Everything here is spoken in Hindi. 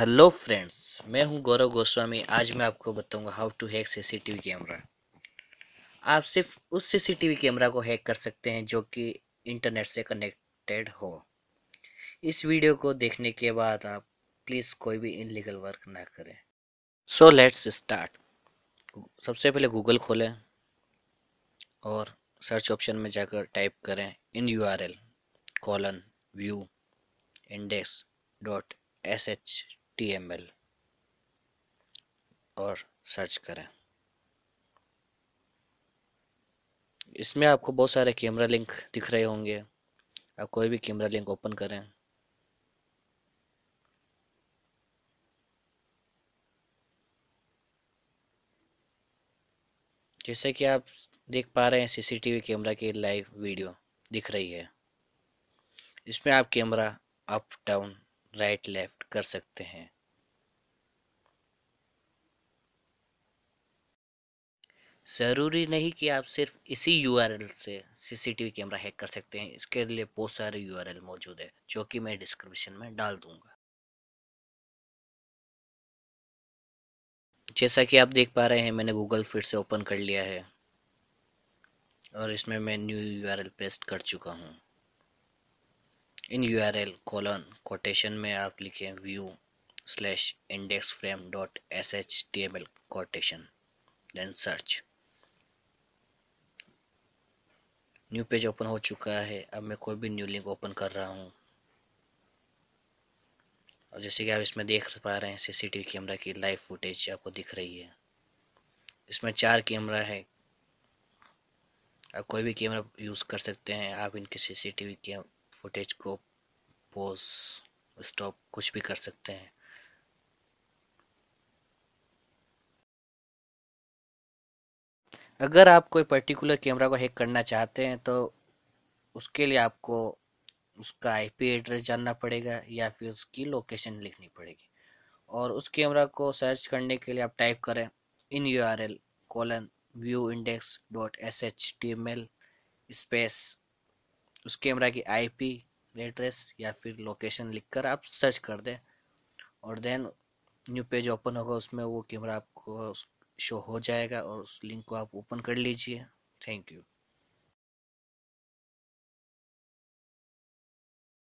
हेलो फ्रेंड्स मैं हूं गौरव गोस्वामी आज मैं आपको बताऊंगा how to hack CCTV camera आप सिर्फ उस सीसीटीवी कैमरा को हैक कर सकते हैं जो कि इंटरनेट से कनेक्टेड हो इस वीडियो को देखने के बाद आप प्लीज़ कोई भी इनलीगल वर्क ना करें सो लेट्स स्टार्ट सबसे पहले गूगल खोलें और सर्च ऑप्शन में जाकर टाइप करें in U R L colon view index dot S H T M L और सर्च करें इसमें आपको बहुत सारे कैमरा लिंक दिख रहे होंगे आप कोई भी कैमरा लिंक ओपन करें जैसे कि आप देख पा रहे हैं सीसीटीवी कैमरा की लाइव वीडियो दिख रही है इसमें आप camera up down right left कर सकते हैं ज़रूरी नहीं कि आप सिर्फ इसी यूआरएल से सीसीटीवी कैमरा हैक कर सकते हैं इसके लिए बहुत सारे यूआरएल मौजूद है जो कि मैं डिस्क्रिप्शन में डाल दूंगा जैसा कि आप देख पा रहे हैं मैंने गूगल फिर से ओपन कर लिया है और इसमें मैं न्यू यूआरएल पेस्ट कर चुका हूँ in U R L colon quotation में आप लिखें view slash index frame dot S H T M L quotation then search new page open हो चुका है अब मैं कोई भी न्यू लिंक ओपन कर रहा हूँ और जैसे कि आप इसमें देख पा रहे हैं सीसीटीवी कैमरा की लाइव फुटेज आपको दिख रही है इसमें चार कैमरा है आप कोई भी कैमरा यूज़ कर सकते हैं आप इनके सीसीटीवी फुटेज को पोज स्टॉप कुछ भी कर सकते हैं अगर आप कोई पर्टिकुलर कैमरा को हैक करना चाहते हैं तो उसके लिए आपको उसका आईपी एड्रेस जानना पड़ेगा या फिर उसकी लोकेशन लिखनी पड़ेगी और उस कैमरा को सर्च करने के लिए आप टाइप करें in U R L colon view index dot S H T M L space उस कैमरा की आईपी एड्रेस या फिर लोकेशन लिखकर आप सर्च कर दें और देन न्यू पेज ओपन होगा उसमें वो कैमरा आपको शो हो जाएगा और उस लिंक को आप ओपन कर लीजिए थैंक यू